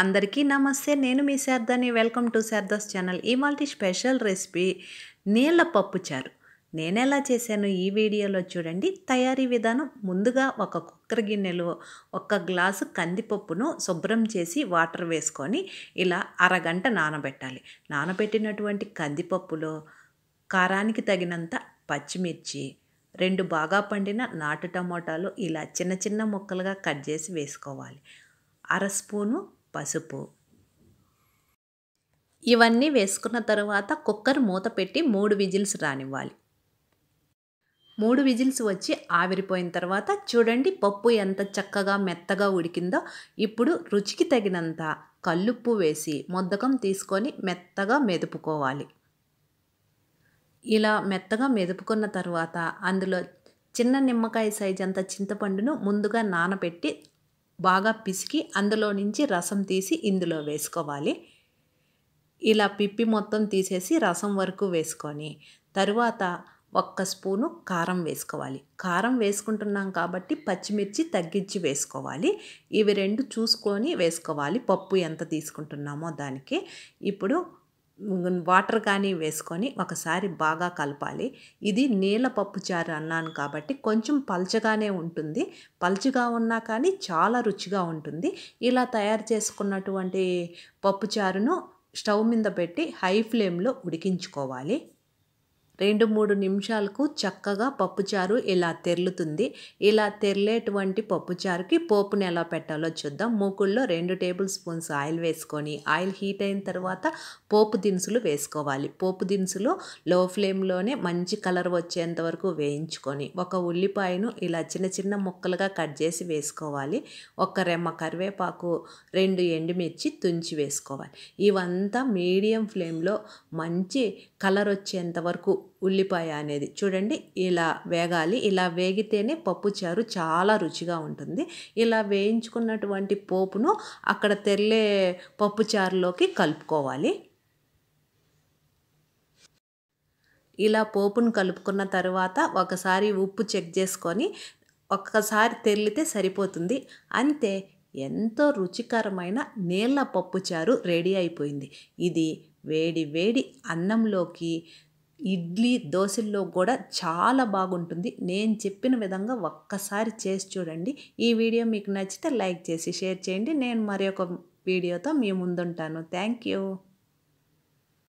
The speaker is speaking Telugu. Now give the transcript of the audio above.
అందరికీ నమస్తే నేను మీ శారదాని వెల్కమ్ టు శారదాస్ ఛానల్ ఇవాళ స్పెషల్ రెసిపీ నీళ్ళ పప్పు నేను ఎలా చేశాను ఈ వీడియోలో చూడండి తయారీ విధానం ముందుగా ఒక కుక్కర్ గిన్నెలో ఒక గ్లాసు కందిపప్పును శుభ్రం చేసి వాటర్ వేసుకొని ఇలా అరగంట నానబెట్టాలి నానబెట్టినటువంటి కందిపప్పులో కారానికి తగినంత పచ్చిమిర్చి రెండు బాగా పండిన నాటు టమోటాలు ఇలా చిన్న చిన్న ముక్కలుగా కట్ చేసి వేసుకోవాలి అర స్పూను పసుపు ఇవన్నీ వేసుకున్న తర్వాత కుక్కర్ మూత పెట్టి మూడు విజిల్స్ రానివ్వాలి మూడు విజిల్స్ వచ్చి ఆవిరిపోయిన తర్వాత చూడండి పప్పు ఎంత చక్కగా మెత్తగా ఉడికిందో ఇప్పుడు రుచికి తగినంత కల్లుప్పు వేసి మొద్దకం తీసుకొని మెత్తగా మెదుపుకోవాలి ఇలా మెత్తగా మెదుపుకున్న తర్వాత అందులో చిన్న నిమ్మకాయ సైజ్ అంత చింతపండును ముందుగా నానబెట్టి బాగా పిసికి అందులో నుంచి రసం తీసి ఇందులో వేసుకోవాలి ఇలా పిప్పి మొత్తం తీసేసి రసం వరకు వేసుకొని తరువాత ఒక్క స్పూను కారం వేసుకోవాలి కారం వేసుకుంటున్నాం కాబట్టి పచ్చిమిర్చి తగ్గించి వేసుకోవాలి ఇవి రెండు చూసుకొని వేసుకోవాలి పప్పు ఎంత తీసుకుంటున్నామో దానికి ఇప్పుడు వాటర్ కానీ వేసుకొని ఒకసారి బాగా కలపాలి ఇది నీళ్ళ పప్పుచారు అన్నాను కాబట్టి కొంచెం పల్చగానే ఉంటుంది పల్చగా ఉన్నా కానీ చాలా రుచిగా ఉంటుంది ఇలా తయారు చేసుకున్నటువంటి పప్పుచారును స్టవ్ మీద పెట్టి హై ఫ్లేమ్లో ఉడికించుకోవాలి రెండు మూడు నిమిషాలకు చక్కగా పప్పుచారు ఇలా తెరులుతుంది ఇలా తెరలేటువంటి పప్పుచారుకి పోపుని ఎలా పెట్టాలో చూద్దాం మూకుల్లో రెండు టేబుల్ స్పూన్స్ ఆయిల్ వేసుకొని ఆయిల్ హీట్ అయిన తర్వాత పోపు దినుసులు వేసుకోవాలి పోపు దినుసులు లో ఫ్లేమ్లోనే మంచి కలర్ వచ్చేంత వరకు వేయించుకొని ఒక ఉల్లిపాయను ఇలా చిన్న చిన్న ముక్కలుగా కట్ చేసి వేసుకోవాలి ఒక రెమ్మ కరివేపాకు రెండు ఎండుమిర్చి తుంచి వేసుకోవాలి ఇవంతా మీడియం ఫ్లేమ్లో మంచి కలర్ వచ్చేంత వరకు ఉల్లిపాయ అనేది చూడండి ఇలా వేగాలి ఇలా వేగితేనే పప్పు చారు చాలా రుచిగా ఉంటుంది ఇలా వేయించుకున్నటువంటి పోపును అక్కడ పప్పు పప్పుచారులోకి కలుపుకోవాలి ఇలా పోపును కలుపుకున్న తర్వాత ఒకసారి ఉప్పు చెక్ చేసుకొని ఒక్కసారి తెల్లితే సరిపోతుంది అంతే ఎంతో రుచికరమైన నీళ్ళ పప్పుచారు రెడీ అయిపోయింది ఇది వేడి వేడి అన్నంలోకి ఇడ్లీ దోశల్లో కూడా చాలా బాగుంటుంది నేను చెప్పిన విధంగా ఒక్కసారి చేసి చూడండి ఈ వీడియో మీకు నచ్చితే లైక్ చేసి షేర్ చేయండి నేను మరి వీడియోతో మీ ముందుంటాను థ్యాంక్ యూ